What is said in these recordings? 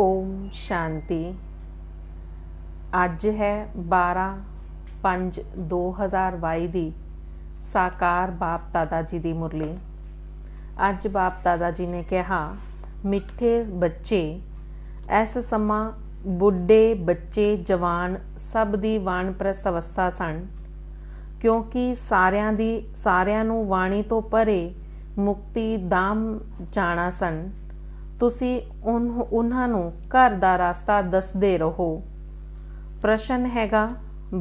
ਓਮ ਸ਼ਾਂਤੀ ਅੱਜ ਹੈ 12 5 2022 ਦੀ ਸਾਕਾਰ ਬਾਪ ਦਾਦਾ ਜੀ ਦੀ ਮੁਰਲੀ ਅੱਜ ਬਾਪ ਦਾਦਾ ਜੀ ਨੇ ਕਿਹਾ ਮਿੱਠੇ ਬੱਚੇ ਐਸ ਸਮਾਂ ਬੁੱਢੇ ਬੱਚੇ ਜਵਾਨ ਸਭ ਦੀ ਵਾਣ ਪ੍ਰਸ ਅਵਸਥਾ ਸਨ ਕਿਉਂਕਿ ਸਾਰਿਆਂ ਦੀ ਸਾਰਿਆਂ ਨੂੰ ਵਾਣੀ ਤੋਂ ਪਰੇ ਮੁਕਤੀ ਦਾਮ ਜਾਣਾ ਸਨ ਤੁਸੀਂ ਉਹਨਾਂ ਨੂੰ ਘਰ ਦਾ ਰਸਤਾ ਦੱਸਦੇ ਰਹੋ ਪ੍ਰਸ਼ਨ ਹੈਗਾ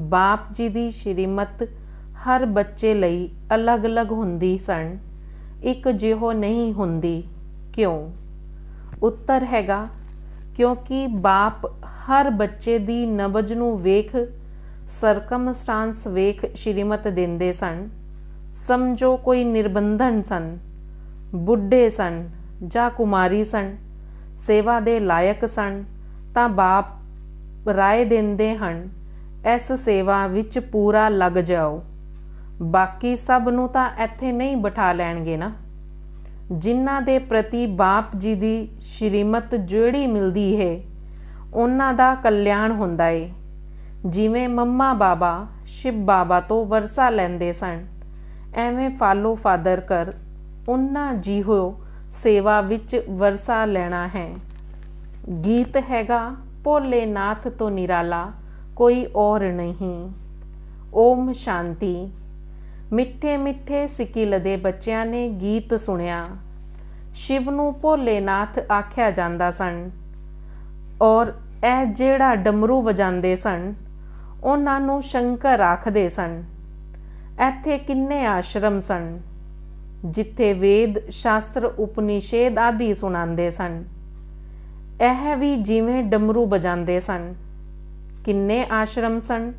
ਬਾਪ ਜੀ ਦੀ ਸ਼੍ਰੀਮਤ ਹਰ ਬੱਚੇ ਲਈ ਅਲੱਗ-ਅਲੱਗ ਹੁੰਦੀ ਸਨ ਇੱਕ ਜਿਹੋ ਨਹੀਂ ਹੁੰਦੀ ਕਿਉਂ ਉੱਤਰ ਹੈਗਾ ਕਿਉਂਕਿ ਬਾਪ ਹਰ ਬੱਚੇ ਦੀ ਨਬਜ ਨੂੰ ਵੇਖ ਸਰਕਮਸਟਾਂਸ ਵੇਖ ਸ਼੍ਰੀਮਤ ਦਿੰਦੇ ਸਨ ਸਮਝੋ ਕੋਈ ਨਿਰਬੰਧਨ ਸਨ ਬੁੱਢੇ ਸਨ ਜਾਂ ਕੁਮਾਰੀ ਸਣ ਸੇਵਾ ਦੇ ਲਾਇਕ ਸਣ ਤਾਂ ਬਾਪ ਰਾਏ ਦਿੰਦੇ ਹਨ ਇਸ ਸੇਵਾ ਵਿੱਚ ਪੂਰਾ ਲੱਗ ਜਾਓ ਬਾਕੀ ਸਭ ਨੂੰ ਤਾਂ ਇੱਥੇ ਨਹੀਂ ਬਿਠਾ ਲੈਣਗੇ ਨਾ ਜਿਨ੍ਹਾਂ ਦੇ ਪ੍ਰਤੀ ਬਾਪ ਜੀ ਦੀ ਸ਼੍ਰੀਮਤ ਜਿਹੜੀ ਮਿਲਦੀ ਹੈ ਉਹਨਾਂ ਦਾ ਕਲਿਆਣ ਹੁੰਦਾ ਏ ਜਿਵੇਂ ਮੰਮਾ ਬਾਬਾ ਸ਼ਿਵ ਬਾਬਾ ਤੋਂ ਵਰਸਾ ਲੈਂਦੇ ਸਨ ਐਵੇਂ ਫਾਲੋ ਫਾਦਰ ਕਰ ਉਹਨਾਂ ਜੀ ਹੋ ਸੇਵਾ ਵਿੱਚ ਵਰਸਾ ਲੈਣਾ ਹੈ ਗੀਤ ਹੈਗਾ ਭੋਲੇ ਨਾਥ ਤੋਂ ਨਿਰਾਲਾ ਕੋਈ ਔਰ ਨਹੀਂ ਓਮ ਸ਼ਾਂਤੀ ਮਿੱਠੇ ਮਿੱਠੇ ਸਿੱਕਿਲ ਦੇ ਬੱਚਿਆਂ ਨੇ ਗੀਤ ਸੁਣਿਆ ਸ਼ਿਵ ਨੂੰ ਭੋਲੇ ਨਾਥ ਆਖਿਆ ਜਾਂਦਾ ਸਨ ਔਰ ਇਹ ਜਿਹੜਾ ਡਮਰੂ ਵਜਾਉਂਦੇ ਸਨ ਉਹਨਾਂ ਨੂੰ ਸ਼ੰਕਰ ਆਖਦੇ ਸਨ ਇੱਥੇ ਕਿੰਨੇ ਆਸ਼ਰਮ ਸਨ ਜਿੱਥੇ ਵੇਦ ਸ਼ਾਸਤਰ ਉਪਨਿਸ਼ੇਦ ਆਦਿ ਸੁਣਾਉਂਦੇ ਸਨ ਇਹ ਵੀ ਜਿਵੇਂ ਡਮਰੂ ਵਜਾਉਂਦੇ ਸਨ ਕਿੰਨੇ ਆਸ਼ਰਮ ਸਨ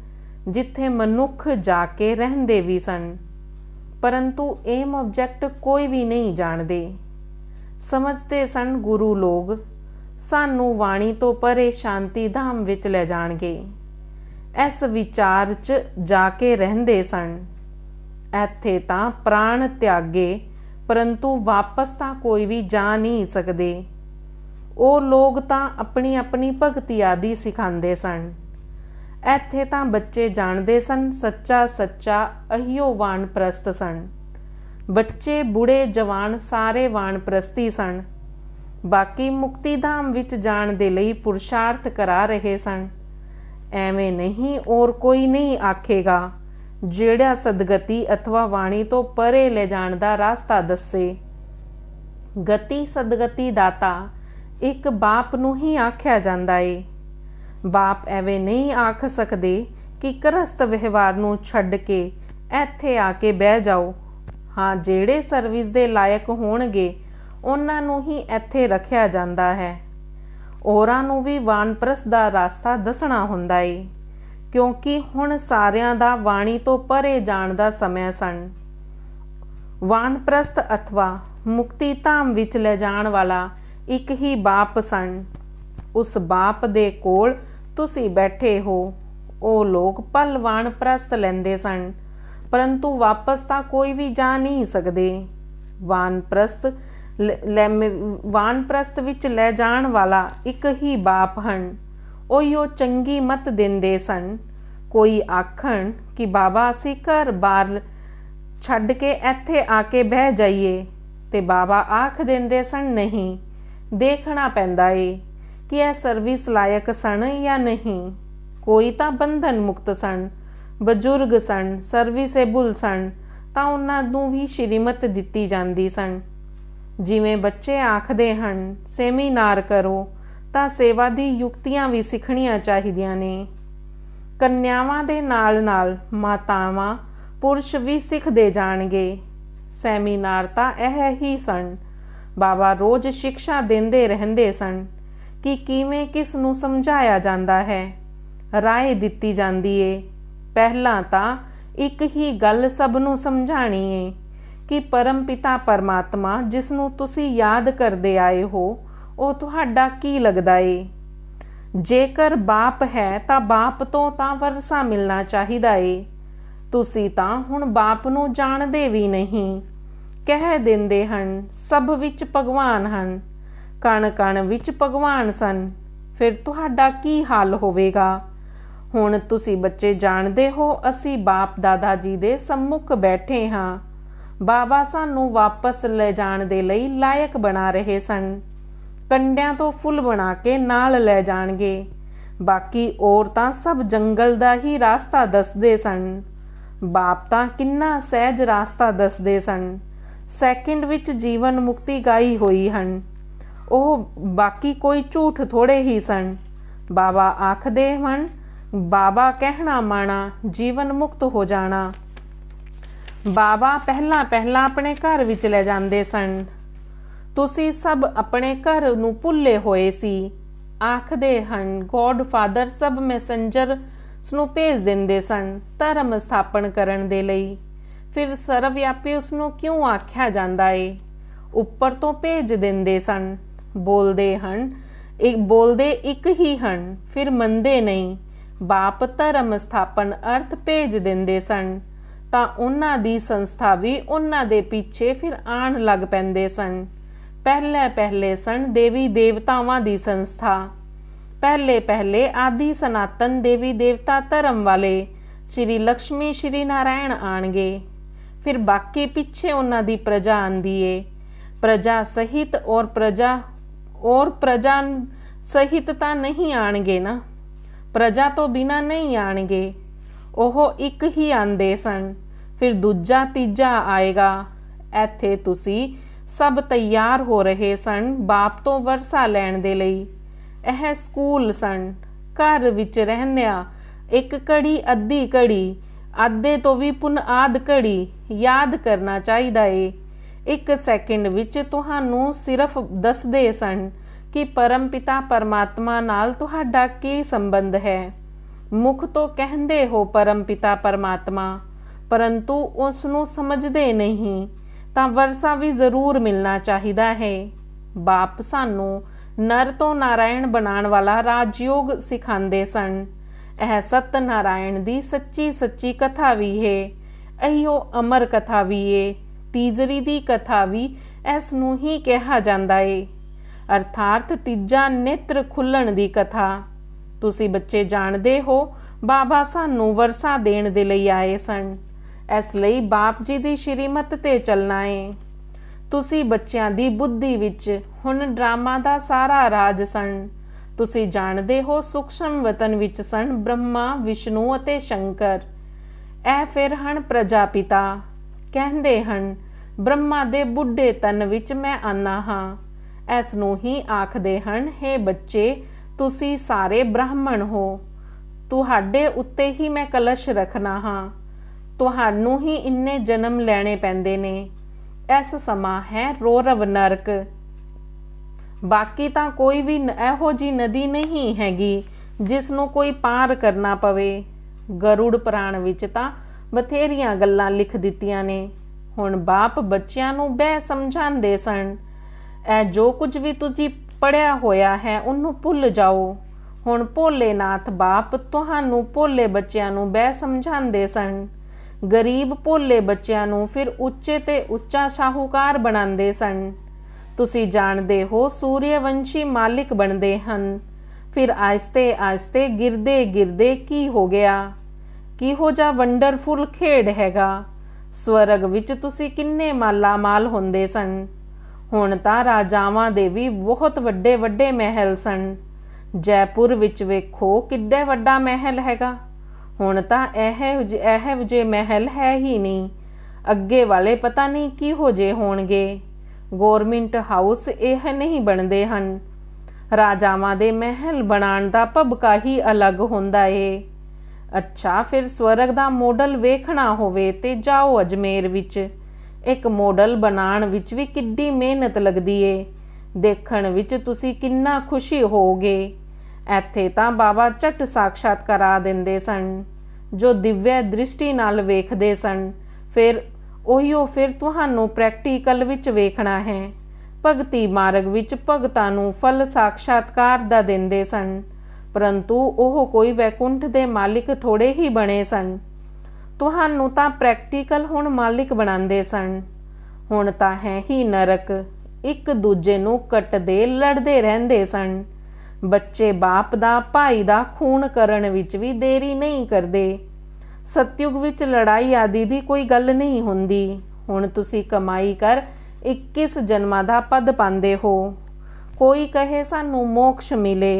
ਜਿੱਥੇ ਮਨੁੱਖ ਜਾ ਕੇ ਰਹਿੰਦੇ ਵੀ ਸਨ ਪਰੰਤੂ ਏਮ ਆਬਜੈਕਟ ਕੋਈ ਵੀ ਨਹੀਂ ਜਾਣਦੇ ਸਮਝਦੇ ਸਨ ਗੁਰੂ ਲੋਗ ਸਾਨੂੰ ਵਾਣੀ ਤੋਂ ਪਰੇ ਸ਼ਾਂਤੀ ਧਾਮ ਵਿੱਚ ਲੈ ਜਾਣਗੇ ਇਸ ਵਿਚਾਰ 'ਚ ਜਾ ਕੇ ਰਹਿੰਦੇ ਸਨ ਇੱਥੇ ਤਾਂ ਪ੍ਰਾਣ ਤਿਆਗੇ ਪਰੰਤੂ ਵਾਪਸ ਤਾਂ ਕੋਈ ਵੀ ਜਾ ਨਹੀਂ ਸਕਦੇ ਉਹ ਲੋਕ ਤਾਂ ਆਪਣੀ ਆਪਣੀ ਭਗਤੀ ਆਦਿ ਸਿਖਾਉਂਦੇ ਸਨ ਇੱਥੇ ਤਾਂ ਬੱਚੇ ਜਾਣਦੇ ਸਨ ਸੱਚਾ ਸੱਚਾ ਅਹੀਓ ਵਾਣ ਪ੍ਰਸਤ ਸਨ ਬੱਚੇ ਬੁੜੇ ਜਵਾਨ ਸਾਰੇ ਵਾਣ ਪ੍ਰਸਤੀ ਸਨ ਬਾਕੀ ਮੁਕਤੀ ਧਾਮ ਵਿੱਚ ਜਾਣ ਦੇ ਲਈ ਪੁਰਸ਼ਾਰਥ ਕਰਾ ਰਹੇ ਸਨ ਐਵੇਂ ਨਹੀਂ ਔਰ ਕੋਈ ਨਹੀਂ ਆਖੇਗਾ ਜਿਹੜਾ ਸਦਗਤੀ अथवा ਬਾਣੀ ਤੋਂ ਪਰੇ ਲੈ ਜਾਣ ਦਾ ਰਸਤਾ ਦੱਸੇ ਗਤੀ ਸਦਗਤੀ ਦਾਤਾ ਇੱਕ ਬਾਪ ਨੂੰ ਹੀ ਆਖਿਆ ਜਾਂਦਾ ਏ ਬਾਪ ਐਵੇਂ ਨਹੀਂ ਆਖ ਸਕਦੇ ਕਿ ਕਰਸਤ ਵਿਵਹਾਰ ਨੂੰ ਛੱਡ ਕੇ ਇੱਥੇ ਆ ਕੇ ਬਹਿ ਜਾਓ ਹਾਂ ਜਿਹੜੇ ਸਰਵਿਸ ਦੇ ਲਾਇਕ ਹੋਣਗੇ ਉਹਨਾਂ ਨੂੰ ਹੀ ਇੱਥੇ ਰੱਖਿਆ ਜਾਂਦਾ ਹੈ ਔਰਾਂ ਨੂੰ ਵੀ ਵਾਨਪ੍ਰਸ ਦਾ ਰਸਤਾ ਦੱਸਣਾ ਹੁੰਦਾ ਏ ਕਿਉਂਕਿ ਹੁਣ ਸਾਰਿਆਂ ਦਾ ਬਾਣੀ ਤੋਂ ਪਰੇ ਜਾਣ ਦਾ ਸਮਾਂ ਸਨ ਵਾਨਪ੍ਰਸਤ ਅਥਵਾ ਮੁਕਤੀ ਧਾਮ ਵਿੱਚ ਲੈ ਜਾਣ ਵਾਲਾ ਇੱਕ ਹੀ ਬਾਪ ਸਨ ਉਸ ਬਾਪ ਦੇ ਕੋਲ ਤੁਸੀਂ ਬੈਠੇ ਹੋ ਉਹ ਲੋਕ ਪਲ ਵਾਨਪ੍ਰਸਤ ਲੈਂਦੇ ਸਨ ਪਰੰਤੂ ਵਾਪਸ ਤਾਂ ਕੋਈ ਵੀ ਜਾ ਨਹੀਂ ਸਕਦੇ ਵਾਨਪ੍ਰਸਤ ਲੈ ਵਾਨਪ੍ਰਸਤ ਵਿੱਚ ਲੈ ਜਾਣ ਵਾਲਾ ਇੱਕ ਹੀ ਬਾਪ ਹਨ ਉਹ ਚੰਗੀ ਮਤ ਦਿੰਦੇ ਸਨ ਕੋਈ ਆਖਣ ਕਿ ਬਾਬਾ ਅਸੀਂ ਘਰ ਬਾਰ ਛੱਡ ਕੇ ਇੱਥੇ ਆ ਕੇ ਬਹਿ ਜਾਈਏ ਤੇ ਬਾਬਾ ਆਖ ਦਿੰਦੇ ਸਨ ਨਹੀਂ ਦੇਖਣਾ ਪੈਂਦਾ ਏ ਕਿ ਇਹ ਸਰਵਿਸ ਲਾਇਕ ਸਣ ਜਾਂ ਨਹੀਂ ਕੋਈ ਤਾਂ ਬੰਧਨ ਮੁਕਤ ਸਣ ਬਜ਼ੁਰਗ ਸਣ ਸਰਵਿਸੇਬਲ ਸਣ ਤਾਂ ਉਹਨਾਂ ਨੂੰ ਵੀ ਸ਼੍ਰੀਮਤ ਦਿੱਤੀ ਜਾਂਦੀ ਸਨ ਜਿਵੇਂ ਬੱਚੇ ਆਖਦੇ ਹਨ ਸੈਮੀਨਾਰ ਕਰੋ ਤਾਂ ਸੇਵਾ ਦੀ ਯੁਕਤੀਆਂ ਵੀ ਸਿੱਖਣੀਆਂ ਚਾਹੀਦੀਆਂ ਨੇ ਕੰਨਿਆਵਾਂ ਦੇ ਨਾਲ-ਨਾਲ ਮਾਤਾਵਾਂ ਪੁਰਸ਼ ਵੀ ਸਿੱਖਦੇ ਜਾਣਗੇ ਸੈਮੀਨਾਰ ਤਾਂ ਇਹ ਹੀ ਸਨ ਬਾਬਾ ਰੋਜ਼ ਸਿੱਖਿਆ ਦਿੰਦੇ ਰਹਿੰਦੇ ਸਨ ਕਿ ਕਿਵੇਂ ਕਿਸ ਨੂੰ ਸਮਝਾਇਆ ਜਾਂਦਾ ਹੈ ਰਾਏ ਦਿੱਤੀ ਜਾਂਦੀ ਏ ਪਹਿਲਾਂ ਤਾਂ ਇੱਕ ਹੀ ਗੱਲ ਸਭ ਨੂੰ ਸਮਝਾਣੀ ਏ ਕਿ ਪਰਮ ਪਿਤਾ ਪਰਮਾਤਮਾ ਜਿਸ ਨੂੰ ਤੁਸੀਂ ਯਾਦ ਕਰਦੇ ਆਏ ਹੋ ਉਹ ਤੁਹਾਡਾ ਕੀ ਲੱਗਦਾ ਏ ਜੇਕਰ ਬਾਪ ਹੈ ਤਾਂ ਬਾਪ ਤੋਂ ਤਾਂ ਵਰਸਾ ਮਿਲਣਾ ਚਾਹੀਦਾ ਏ ਤੁਸੀਂ ਤਾਂ ਹੁਣ ਬਾਪ ਨੂੰ ਜਾਣਦੇ ਵੀ ਨਹੀਂ ਕਹਿ ਦਿੰਦੇ ਹਨ ਸਭ ਵਿੱਚ ਭਗਵਾਨ ਹਨ ਕਣ ਕਣ ਵਿੱਚ ਭਗਵਾਨ ਸਨ ਫਿਰ ਤੁਹਾਡਾ ਕੀ ਹਾਲ ਹੋਵੇਗਾ ਹੁਣ ਤੁਸੀਂ ਬੱਚੇ ਜਾਣਦੇ ਹੋ ਅਸੀਂ ਬਾਪ ਦਾਦਾ ਜੀ ਦੇ ସମ୍ਮੁਖ ਬੈਠੇ ਹਾਂ ਬਾਬਾ ਸਾਨੂੰ ਵਾਪਸ ਲੈ ਜਾਣ ਦੇ ਲਈ ਲਾਇਕ ਬਣਾ ਰਹੇ ਸਨ ਕੰਡਿਆਂ ਤੋਂ ਫੁੱਲ ਬਣਾ ਕੇ ਨਾਲ ਲੈ ਜਾਣਗੇ ਬਾਕੀ ਔਰਤਾਂ ਸਭ ਜੰਗਲ ਦਾ ਹੀ ਰਸਤਾ ਦੱਸਦੇ ਸਨ ਬਾਪ ਤਾਂ ਕਿੰਨਾ ਸਹਿਜ ਰਸਤਾ ਦੱਸਦੇ ਸਨ ਸੈਕਿੰਡ ਵਿੱਚ ਜੀਵਨ ਮੁਕਤੀ ਗਾਈ ਹੋਈ ਹਨ ਉਹ ਬਾਕੀ ਕੋਈ ਝੂਠ ਥੋੜੇ ਹੀ ਸਨ ਬਾਬਾ ਆਖਦੇ ਹਨ ਬਾਬਾ ਕਹਿਣਾ ਮਾਣਾ ਜੀਵਨ ਮੁਕਤ ਹੋ ਜਾਣਾ ਬਾਬਾ ਪਹਿਲਾਂ ਪਹਿਲਾਂ ਆਪਣੇ ਘਰ ਵਿੱਚ ਲੈ ਜਾਂਦੇ ਸਨ ਤੁਸੀਂ ਸਭ ਆਪਣੇ ਘਰ ਨੂੰ ਭੁੱਲੇ ਹੋਏ ਸੀ ਆਖਦੇ ਹਨ ਗੋਡਫਾਦਰ ਸਭ ਮੈਸੰਜਰ ਨੂੰ ਭੇਜ ਦਿੰਦੇ ਸਨ ਧਰਮ ਸਥਾਪਨ ਕਰਨ ਦੇ ਲਈ ਫਿਰ ਸਰਵਿਆਪੀ ਉਸ ਨੂੰ ਕਿਉਂ ਆਖਿਆ ਜਾਂਦਾ ਏ ਉੱਪਰ ਤੋਂ ਭੇਜ ਦਿੰਦੇ ਸਨ ਬੋਲਦੇ ਹਨ ਇੱਕ ਬੋਲਦੇ ਇੱਕ ਹੀ ਹਨ ਫਿਰ ਮੰਦੇ ਨਹੀਂ ਬਾਪ ਧਰਮ ਸਥਾਪਨ ਅਰਥ ਭੇਜ ਦਿੰਦੇ ਸਨ ਤਾਂ ਉਹਨਾਂ ਦੀ ਸੰਸਥਾ ਵੀ ਉਹਨਾਂ ਦੇ ਪਿੱਛੇ ਫਿਰ ਆਣ ਲੱਗ ਪੈਂਦੇ ਸਨ ਪਹਿਲੇ ਪਹਿਲੇ ਸਣ ਦੇਵੀ ਦੇਵਤਾਵਾਂ ਦੀ ਸੰਸਥਾ ਪਹਿਲੇ ਪਹਿਲੇ ਆਦੀ ਸਨਾਤਨ ਦੇਵੀ ਦੇਵਤਾ ਧਰਮ ਵਾਲੇ ਸ਼੍ਰੀ ਲక్ష్ਮੀ ਸ਼੍ਰੀ ਨਾਰਾਇਣ ਆਣਗੇ ਫਿਰ ਬਾਕੀ ਪਿੱਛੇ ਉਹਨਾਂ ਦੀ ਪ੍ਰਜਾ ਆਂਦੀ ਏ ਪ੍ਰਜਾ ਸਹਿਤ ਔਰ ਪ੍ਰਜਾ ਔਰ ਪ੍ਰਜਾ ਸਹਿਤ ਤਾਂ ਨਹੀਂ ਆਣਗੇ ਨਾ ਪ੍ਰਜਾ ਤੋਂ ਬਿਨਾ ਨਹੀਂ ਆਣਗੇ ਉਹ ਇੱਕ ਹੀ ਆਂਦੇ ਸਨ ਫਿਰ ਦੂਜਾ ਤੀਜਾ ਆਏਗਾ ਇੱਥੇ ਤੁਸੀਂ ਸਭ ਤਿਆਰ ਹੋ ਰਹੇ ਸਨ ਬਾਪ ਤੋਂ ਵਰਸਾ ਲੈਣ ਦੇ ਲਈ ਇਹ ਸਕੂਲ ਸਨ ਘਰ ਵਿੱਚ ਰਹਿਨਿਆ ਇੱਕ ਕੜੀ ਅੱਧੀ ਕੜੀ ਅੱਧੇ ਤੋਂ ਵੀ ਪੁਨ ਆਦ ਕੜੀ ਯਾਦ ਕਰਨਾ ਚਾਹੀਦਾ ਏ ਇੱਕ ਸੈਕਿੰਡ ਵਿੱਚ ਤੁਹਾਨੂੰ ਸਿਰਫ ਦੱਸਦੇ ਸਨ ਕਿ ਪਰਮਪਿਤਾ ਪਰਮਾਤਮਾ ਨਾਲ ਤੁਹਾਡਾ ਕੀ ਸੰਬੰਧ ਹੈ ਮੁਖ ਤੋਂ ਕਹਿੰਦੇ ਹੋ ਪਰਮਪਿਤਾ ਪਰਮਾਤਮਾ ਪਰੰਤੂ ਉਸ ਨੂੰ ਸਮਝਦੇ ਨਹੀਂ ਤਾਂ ਵਰਸਾ ਵੀ ਜ਼ਰੂਰ ਮਿਲਣਾ ਚਾਹੀਦਾ ਹੈ ਬਾਪ ਸਾਨੂੰ ਨਰ ਤੋਂ ਨਾਰਾਇਣ ਬਣਾਉਣ ਵਾਲਾ ਰਾਜਯੋਗ ਸਿਖਾਉਂਦੇ ਸਨ ਇਹ ਸਤ ਨਾਰਾਇਣ ਦੀ ਸੱਚੀ ਸੱਚੀ ਕਥਾ ਵੀ ਹੈ ਅਹੀਓ ਅਮਰ ਕਥਾ ਵੀ ਏ ਤੀਜਰੀ ਦੀ ਕਥਾ ਵੀ ਇਸ ਨੂੰ ਹੀ ਕਿਹਾ ਜਾਂਦਾ ਏ ਅਰਥਾਤ ਤੀਜਾ ਨੇਤਰ ਖੁੱਲਣ ਦੀ ਕਥਾ ਤੁਸੀਂ ਬੱਚੇ ਜਾਣਦੇ ਹੋ ਬਾਬਾ ਸਾਨੂੰ ਵਰਸਾ ਦੇਣ ਦੇ ਲਈ ਆਏ ਸਨ ਇਸ ਲਈ ਬਾਪ ਜੀ ਦੀ ਸ਼੍ਰੀਮਤ ਤੇ ਚੱਲਣਾ ਏ ਤੁਸੀਂ ਬੱਚਿਆਂ ਦੀ ਬੁੱਧੀ ਵਿੱਚ ਹੁਣ ਡਰਾਮਾ ਦਾ ਸਾਰਾ ਰਾਜ ਸਣ ਤੁਸੀਂ ਜਾਣਦੇ ਹੋ ਸੁਖਸ਼ਮ ਵਤਨ ਵਿੱਚ ਸਣ ਬ੍ਰਹਮਾ ਵਿਸ਼ਨੂੰ ਅਤੇ ਸ਼ੰਕਰ ਐ ਫਿਰ ਹਣ ਪ੍ਰਜਾਪਿਤਾ ਕਹਿੰਦੇ ਹਨ ਬ੍ਰਹਮਾ ਦੇ ਬੁੱਢੇ ਤਨ ਵਿੱਚ ਮੈਂ ਆਨਾ ਹਾਂ ਐਸ ਨੂੰ ਹੀ ਆਖਦੇ ਹਨ हे ਬੱਚੇ ਤੁਸੀਂ ਸਾਰੇ ਬ੍ਰਾਹਮਣ ਹੋ ਤੁਹਾਡੇ ਉੱਤੇ ਹੀ ਮੈਂ ਕਲਸ਼ ਰੱਖਣਾ ਹਾਂ ਤੁਹਾਨੂੰ ਹੀ ਇੰਨੇ ਜਨਮ ਲੈਣੇ ਪੈਂਦੇ ਨੇ ਇਸ ਸਮਾਂ ਹੈ ਰੋਰਵ ਨਰਕ ਬਾਕੀ ਤਾਂ ਕੋਈ ਵੀ ਇਹੋ ਜੀ ਨਦੀ ਨਹੀਂ ਹੈਗੀ ਜਿਸ ਨੂੰ ਕੋਈ ਪਾਰ ਕਰਨਾ ਪਵੇ ਗਰੂੜ ਪ੍ਰਾਣ ਵਿੱਚ ਤਾਂ ਬਥੇਰੀਆਂ ਗੱਲਾਂ ਲਿਖ ਦਿੱਤੀਆਂ ਨੇ ਹੁਣ ਬਾਪ ਬੱਚਿਆਂ ਨੂੰ ਬਹਿ ਸਮਝਾਉਂਦੇ ਸਨ ਇਹ ਜੋ ਕੁਝ ਵੀ ਤੁਸੀਂ ਪੜਿਆ ਹੋਇਆ ਹੈ ਉਹਨੂੰ ਭੁੱਲ ਜਾਓ ਹੁਣ ਭੋਲੇਨਾਥ ਬਾਪ ਤੁਹਾਨੂੰ ਭੋਲੇ ਬੱਚਿਆਂ ਨੂੰ ਬਹਿ ਸਮਝਾਉਂਦੇ ਸਨ ਗਰੀਬ ਭੋਲੇ ਬੱਚਿਆਂ ਨੂੰ ਫਿਰ ਉੱਚੇ ਤੇ ਉੱਚਾ ਸ਼ਾਹੂਕਾਰ ਬਣਾਉਂਦੇ ਸਨ ਤੁਸੀਂ ਜਾਣਦੇ ਹੋ ਸੂਰਯਵੰਸ਼ੀ ਮਾਲਿਕ ਬਣਦੇ ਹਨ ਫਿਰ ਆਇਸਤੇ ਆਇਸਤੇ ਗਿਰਦੇ ਗਿਰਦੇ ਕੀ ਹੋ ਗਿਆ ਕੀ ਹੋ ਜਾ ਵੰਡਰਫੁਲ ਖੇਡ ਹੈਗਾ ਸਵਰਗ ਵਿੱਚ ਤੁਸੀਂ ਕਿੰਨੇ ਮਾਲਾ ਮਾਲ ਹੁੰਦੇ ਸਨ ਹੁਣ ਤਾਂ ਰਾਜਾਵਾਂ ਦੇ ਵੀ ਬਹੁਤ ਵੱਡੇ ਵੱਡੇ ਮਹਿਲ ਸਨ ਜੈਪੁਰ ਵਿੱਚ ਵੇਖੋ ਕਿੱਡਾ ਵੱਡਾ ਮਹਿਲ ਹੈਗਾ ਹੁਣ ਤਾਂ ਇਹ ਇਹ ਜੇ ਮਹਿਲ ਹੈ ਹੀ ਨਹੀਂ ਅੱਗੇ ਵਾਲੇ ਪਤਾ ਨਹੀਂ ਕੀ ਹੋ ਜੇ ਹੋਣਗੇ ਗਵਰਨਮੈਂਟ ਹਾਊਸ ਇਹ ਨਹੀਂ ਬਣਦੇ ਹਨ ਰਾਜਾਵਾਂ ਦੇ ਮਹਿਲ ਬਣਾਉਣ ਦਾ ਭਬਕਾ ਹੀ ਅਲੱਗ ਹੁੰਦਾ ਏ ਅੱਛਾ ਫਿਰ ਸਵਰਗ ਦਾ ਮਾਡਲ ਵੇਖਣਾ ਹੋਵੇ ਤੇ ਜਾਓ ਅਜਮੇਰ ਵਿੱਚ ਇੱਕ ਮਾਡਲ ਬਣਾਉਣ ਵਿੱਚ ਵੀ ਕਿੱਡੀ ਮਿਹਨਤ ਲੱਗਦੀ ਏ ਦੇਖਣ ਵਿੱਚ ਤੁਸੀਂ ਕਿੰਨਾ ਖੁਸ਼ੀ ਹੋਗੇ ਇੱਥੇ ਤਾਂ ਬਾਬਾ ਛੱਟ ਸਾਖਸ਼ਾਤ ਕਰਾ ਦਿੰਦੇ ਸਨ ਜੋ ਦਿਵਯ ਦ੍ਰਿਸ਼ਟੀ ਨਾਲ ਵੇਖਦੇ ਸਨ ਫਿਰ ਉਹੀ ਉਹ ਫਿਰ ਤੁਹਾਨੂੰ ਪ੍ਰੈਕਟੀਕਲ ਵਿੱਚ ਵੇਖਣਾ ਹੈ ਭਗਤੀ ਮਾਰਗ ਵਿੱਚ ਭਗਤਾਂ ਨੂੰ ਫਲ ਸਾਖਸ਼ਾਤਕਾਰ ਦਾ ਦਿੰਦੇ ਸਨ ਪਰੰਤੂ ਉਹ ਕੋਈ ਵੈਕੁੰਠ ਦੇ ਮਾਲਿਕ ਥੋੜੇ ਹੀ ਬਣੇ ਸਨ ਤੁਹਾਨੂੰ ਤਾਂ ਪ੍ਰੈਕਟੀਕਲ ਹੁਣ ਮਾਲਿਕ ਬਣਾਉਂਦੇ ਸਨ ਹੁਣ ਤਾਂ ਹੈ ਹੀ ਨਰਕ ਇੱਕ ਦੂਜੇ ਨੂੰ ਕੱਟਦੇ ਲੜਦੇ ਰਹਿੰਦੇ ਸਨ ਬੱਚੇ ਬਾਪ ਦਾ ਭਾਈ ਦਾ ਖੂਨ ਕਰਨ ਵਿੱਚ ਵੀ ਦੇਰੀ ਨਹੀਂ ਕਰਦੇ ਸਤਯੁਗ ਵਿੱਚ ਲੜਾਈ ਆਦੀ ਦੀ ਕੋਈ ਗੱਲ ਨਹੀਂ ਹੁੰਦੀ ਹੁਣ ਤੁਸੀਂ ਕਮਾਈ ਕਰ 21 ਜਨਮਾਂ ਦਾ ਪਦ ਪਾਉਂਦੇ ਹੋ ਕੋਈ ਕਹੇ ਸਾਨੂੰ ਮੋਕਸ਼ ਮਿਲੇ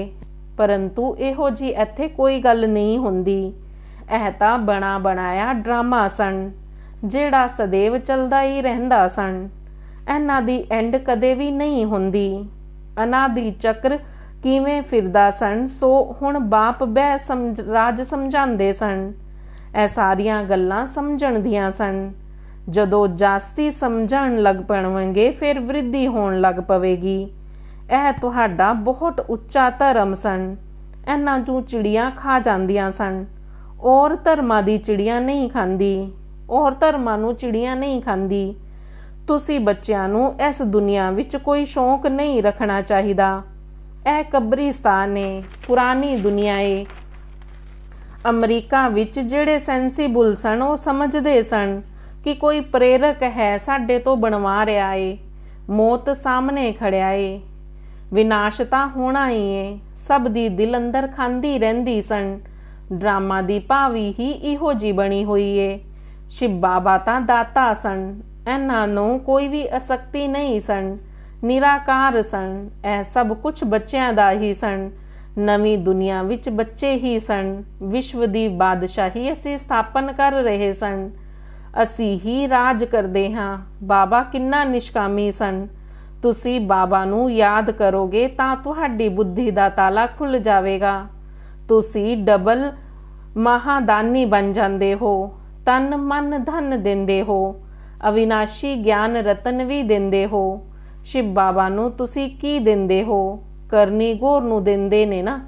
ਪਰੰਤੂ ਇਹੋ ਜੀ ਇੱਥੇ ਕੋਈ ਗੱਲ ਨਹੀਂ ਹੁੰਦੀ ਇਹ ਤਾਂ ਬਣਾ ਬਣਾਇਆ ਡਰਾਮਾ ਸਣ ਜਿਹੜਾ ਸਦੇਵ ਚੱਲਦਾ ਹੀ ਰਹਿੰਦਾ ਸਣ ਇਹਨਾਂ ਦੀ ਐਂਡ ਕਦੇ ਵੀ ਨਹੀਂ ਹੁੰਦੀ ਅਨਾਦੀ ਚੱਕਰ ਕਿਵੇਂ ਫਿਰਦਾ ਸਣ ਸੋ ਹੁਣ ਬਾਪ ਬਹਿ ਸਮਝ ਰਾਜ ਸਮਝਾਉਂਦੇ ਸਣ ਐ ਸਾਰੀਆਂ ਗੱਲਾਂ ਸਮਝਣ ਦੀਆਂ ਸਣ ਜਦੋਂ ਜਾਸਤੀ ਸਮਝਣ ਲੱਗ ਪਣਵਣਗੇ ਫਿਰ ਵਿਰਧੀ ਹੋਣ ਲੱਗ ਪਵੇਗੀ ਇਹ ਤੁਹਾਡਾ ਬਹੁਤ ਉੱਚਾ ਧਰਮ ਸਣ ਇਹਨਾਂ ਨੂੰ ਚਿੜੀਆਂ ਖਾ ਜਾਂਦੀਆਂ ਸਣ ਔਰ ਧਰਮਾਂ ਦੀ ਚਿੜੀਆਂ ਨਹੀਂ ਖਾਂਦੀ ਔਰ ਧਰਮਾਂ ਨੂੰ ਚਿੜੀਆਂ ਨਹੀਂ ਖਾਂਦੀ ਤੁਸੀਂ ਬੱਚਿਆਂ ਨੂੰ ਇਸ ਦੁਨੀਆ ਵਿੱਚ ਕੋਈ ਸ਼ੌਂਕ ਨਹੀਂ ਰੱਖਣਾ ਚਾਹੀਦਾ ਇਹ ਕਬਰਿਸਤਾਨ ਨੇ ਪੁਰਾਣੀ ਦੁਨੀਆ ਏ ਅਮਰੀਕਾ ਵਿੱਚ ਜਿਹੜੇ ਸੈਂਸੀਬਲ ਸਨ ਉਹ ਸਮਝਦੇ ਸਨ ਕਿ ਕੋਈ ਪ੍ਰੇਰਕ ਹੈ ਸਾਡੇ ਤੋਂ ਬਣਵਾ ਰਿਹਾ ਏ ਮੌਤ ਸਾਹਮਣੇ ਖੜਿਆ ਏ ਵਿਨਾਸ਼ਤਾ ਹੋਣਾ ਹੀ ਏ ਸਭ ਦੀ ਦਿਲ ਅੰਦਰ ਖਾਂਦੀ ਰਹਿੰਦੀ ਸਨ ਡਰਾਮਾ ਦੀ ਭਾਵੀ ਹੀ ਇਹੋ ਜੀ ਬਣੀ ਹੋਈ ਏ ਸ਼ਿਵ ਬਾਬਾ ਤਾਂ ਦਾਤਾ ਸਨ ਇਹਨਾਂ ਨੂੰ ਕੋਈ ਵੀ ਅਸਕਤੀ ਨਹੀਂ ਸਨ ਨਿਰਾਕਾਰ ਸਨ ਇਹ ਸਭ ਕੁਝ ਬੱਚਿਆਂ ਦਾ ਹੀ ਸਨ ਨਵੀਂ ਦੁਨੀਆ ਵਿੱਚ ਬੱਚੇ ਹੀ ਸਨ ਵਿਸ਼ਵ ਦੀ ਬਾਦਸ਼ਾਹੀ ਅਸੀਂ ਸਥਾਪਨ ਕਰ ਰਹੇ ਸਨ ਅਸੀਂ ਹੀ ਰਾਜ ਕਰਦੇ ਹਾਂ ਬਾਬਾ ਕਿੰਨਾ ਨਿਸ਼ਕਾਮੀ ਸਨ ਤੁਸੀਂ ਬਾਬਾ ਨੂੰ ਯਾਦ ਕਰੋਗੇ ਤਾਂ ਤੁਹਾਡੀ ਬੁੱਧੀ ਦਾ ਤਾਲਾ ਖੁੱਲ ਜਾਵੇਗਾ ਤੁਸੀਂ ਡਬਲ ਮਹਾਦਾਨੀ ਬਣ ਜਾਂਦੇ ਹੋ ਤਨ ਮਨ ਧਨ ਦਿੰਦੇ ਹੋ ਅਵਿਨਾਸ਼ੀ ਗਿਆਨ ਰਤਨ ਵੀ ਦਿੰਦੇ ਹੋ ਸ਼ਿਵ ਬਾਬਾ ਨੂੰ ਤੁਸੀਂ ਕੀ ਦਿੰਦੇ ਹੋ ਕਰਨੀ ਗੋਰ ਨੂੰ ਦਿੰਦੇ ਨੇ ਨਾ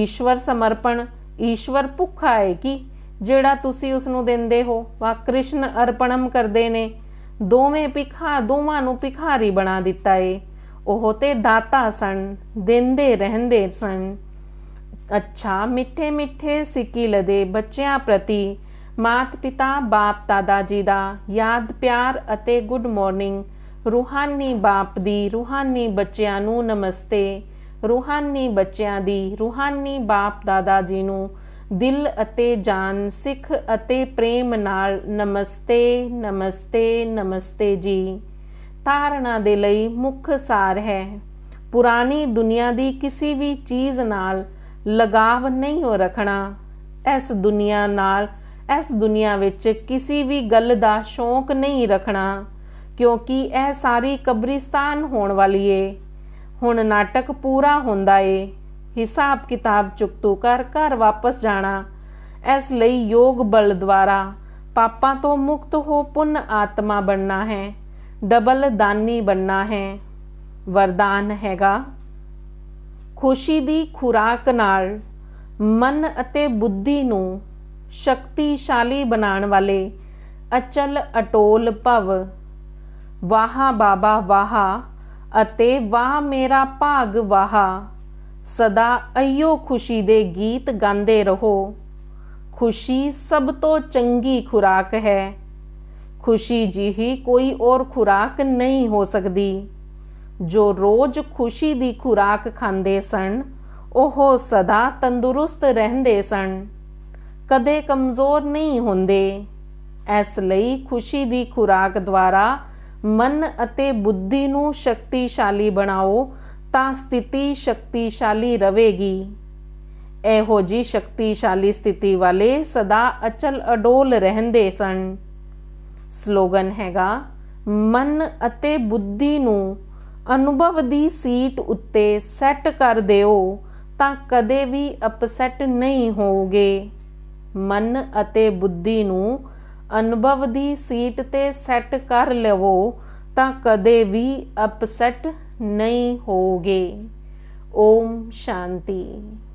ਈਸ਼ਵਰ ਸਮਰਪਣ ਈਸ਼ਵਰ ਭੁੱਖਾ ਹੈ ਕਿ ਜਿਹੜਾ ਤੁਸੀਂ ਉਸ ਨੂੰ ਦਿੰਦੇ ਹੋ ਵਾ ਕ੍ਰਿਸ਼ਨ ਅਰਪਣਮ ਕਰਦੇ ਨੇ ਦੋਵੇਂ ਭਿਖਾ ਦੋਵਾਂ ਨੂੰ ਭਿਖਾਰੀ ਬਣਾ ਦਿੱਤਾ ਏ ਉਹ ਤੇ ਦਾਤਾ ਸਨ ਦਿੰਦੇ ਰਹਿੰਦੇ ਸਨ ਅੱਛਾ ਮਿੱਠੇ ਮਿੱਠੇ ਸਿੱਕੀ ਲਦੇ ਬੱਚਿਆਂ ਪ੍ਰਤੀ ਮਾਤ ਪਿਤਾ ਬਾਪ ਦਾਦਾ ਜੀ ਦਾ ਯਾਦ ਪਿਆਰ ਅਤੇ ਗੁੱਡ ਮਾਰਨਿੰਗ ਰੂਹਾਨੀ ਬਾਪ ਦੀ ਰੂਹਾਨੀ ਬੱਚਿਆਂ ਨੂੰ ਨਮਸਤੇ ਰੂਹਾਨੀ ਬੱਚਿਆਂ ਦੀ ਰੂਹਾਨੀ ਬਾਪ ਦਾਦਾ ਜੀ ਨੂੰ ਦਿਲ ਅਤੇ ਜਾਨ ਸਿੱਖ ਅਤੇ ਪ੍ਰੇਮ ਨਾਲ ਨਮਸਤੇ ਨਮਸਤੇ ਨਮਸਤੇ ਜੀ ਤਾਰਨਾ ਦੇ ਲਈ ਮੁੱਖ ਸਾਰ ਹੈ ਪੁਰਾਣੀ ਦੁਨੀਆ ਦੀ ਕਿਸੇ ਵੀ ਚੀਜ਼ ਨਾਲ ਲਗਾਵ ਨਹੀਂ ਹੋ ਰੱਖਣਾ ਇਸ ਦੁਨੀਆ ਨਾਲ ਇਸ ਦੁਨੀਆ ਵਿੱਚ ਕਿਸੇ ਵੀ ਗੱਲ ਦਾ ਸ਼ੌਂਕ ਨਹੀਂ ਰੱਖਣਾ ਕਿਉਂਕਿ ਇਹ ਸਾਰੀ ਕਬਰਿਸਤਾਨ ਹੋਣ ਵਾਲੀ ਏ ਹੁਣ ਨਾਟਕ ਪੂਰਾ ਹੁੰਦਾ ਏ ਹਿਸਾਬ ਕਿਤਾਬ ਚੁਕਤੂ ਕਰ ਘਰ ਵਾਪਸ ਜਾਣਾ ਇਸ ਲਈ ਯੋਗ ਬਲ ਦੁਆਰਾ ਪਾਪਾਂ ਤੋਂ ਮੁਕਤ ਹੋ ਪੁੰਨ ਆਤਮਾ ਬਣਨਾ ਹੈ ਡਬਲ ਦਾਨੀ ਬਣਨਾ ਹੈ ਵਰਦਾਨ ਹੈਗਾ ਖੁਸ਼ੀ ਦੀ ਖੁਰਾਕ ਨਾਲ ਮਨ ਅਤੇ ਬੁੱਧੀ ਨੂੰ ਸ਼ਕਤੀਸ਼ਾਲੀ ਬਣਾਉਣ ਵਾਲੇ ਅਚਲ ਅਟੋਲ ਭਵ ਵਾਹਾ ਬਾਬਾ ਵਾਹਾ ਅਤੇ ਵਾਹ ਮੇਰਾ ਭਾਗ ਵਾਹਾ ਸਦਾ ਅਈਓ ਖੁਸ਼ੀ ਦੇ ਗੀਤ ਗਾਉਂਦੇ ਰਹੋ ਖੁਸ਼ੀ ਸਭ ਤੋਂ ਚੰਗੀ ਖੁਰਾਕ ਹੈ ਖੁਸ਼ੀ ਜਿਹੀ ਕੋਈ ਔਰ ਖੁਰਾਕ ਨਹੀਂ ਹੋ ਸਕਦੀ ਜੋ ਰੋਜ਼ ਖੁਸ਼ੀ ਦੀ ਖੁਰਾਕ ਖਾਂਦੇ ਸਨ ਉਹ ਸਦਾ ਤੰਦਰੁਸਤ ਰਹਿੰਦੇ ਸਨ ਕਦੇ ਕਮਜ਼ੋਰ ਨਹੀਂ ਹੁੰਦੇ ਇਸ ਲਈ ਖੁਸ਼ੀ ਦੀ ਖੁਰਾਕ ਦੁਆਰਾ ਮਨ ਅਤੇ ਬੁੱਧੀ ਨੂੰ ਸ਼ਕਤੀਸ਼ਾਲੀ ਬਣਾਓ ਤਾਂ ਸਥਿਤੀ ਸ਼ਕਤੀਸ਼ਾਲੀ ਰਹੇਗੀ ਇਹੋ ਜੀ ਸ਼ਕਤੀਸ਼ਾਲੀ ਸਥਿਤੀ ਵਾਲੇ ਸਦਾ ਅਚਲ ਅਡੋਲ ਰਹਿੰਦੇ ਸਨ ਸਲੋਗਨ ਹੈਗਾ ਮਨ ਅਤੇ ਬੁੱਧੀ ਨੂੰ ਅਨੁਭਵ ਦੀ ਸੀਟ ਉੱਤੇ ਸੈੱਟ ਕਰ ਦਿਓ ਤਾਂ ਕਦੇ ਵੀ ਅਪਸੈਟ ਨਹੀਂ ਹੋਵੋਗੇ ਮਨ ਅਤੇ ਬੁੱਧੀ ਨੂੰ ਅਨੁਭਵ ਦੀ ਸੀਟ ਤੇ ਸੈੱਟ ਕਰ ਲਵੋ ਤਾਂ ਕਦੇ ਵੀ ਅਪਸੈਟ ਨਹੀਂ ਹੋਗੇ ਓਮ ਸ਼ਾਂਤੀ